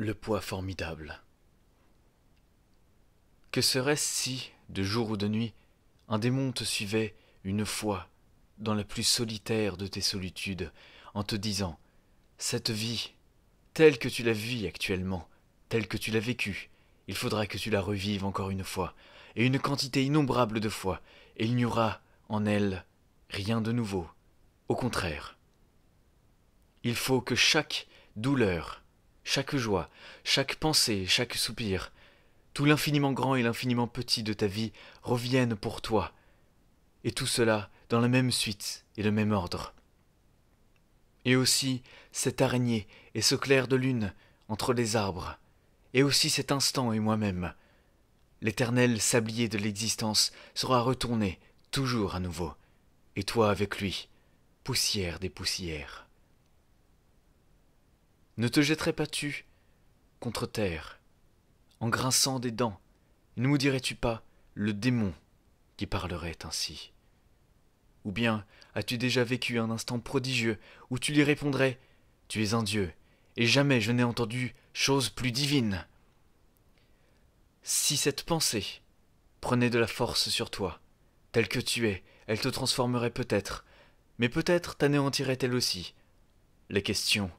le poids formidable. Que serait-ce si, de jour ou de nuit, un démon te suivait une fois dans la plus solitaire de tes solitudes, en te disant Cette vie, telle que tu la vis actuellement, telle que tu l'as vécue, il faudra que tu la revives encore une fois, et une quantité innombrable de fois, et il n'y aura en elle rien de nouveau. Au contraire, il faut que chaque douleur, chaque joie, chaque pensée, chaque soupir, tout l'infiniment grand et l'infiniment petit de ta vie reviennent pour toi, et tout cela dans la même suite et le même ordre. Et aussi cette araignée et ce clair de lune entre les arbres, et aussi cet instant et moi-même. L'éternel sablier de l'existence sera retourné toujours à nouveau, et toi avec lui, poussière des poussières. Ne te jetterais pas-tu contre terre, en grinçant des dents Ne me dirais-tu pas le démon qui parlerait ainsi Ou bien as-tu déjà vécu un instant prodigieux où tu lui répondrais Tu es un dieu, et jamais je n'ai entendu chose plus divine Si cette pensée prenait de la force sur toi, telle que tu es, elle te transformerait peut-être, mais peut-être t'anéantirait-elle aussi. Les questions...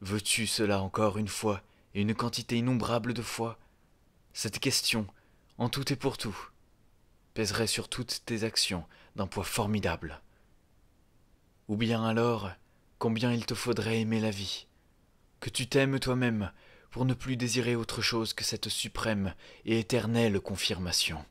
Veux-tu cela encore une fois, et une quantité innombrable de fois Cette question, en tout et pour tout, pèserait sur toutes tes actions d'un poids formidable. Ou bien alors, combien il te faudrait aimer la vie, que tu t'aimes toi-même pour ne plus désirer autre chose que cette suprême et éternelle confirmation.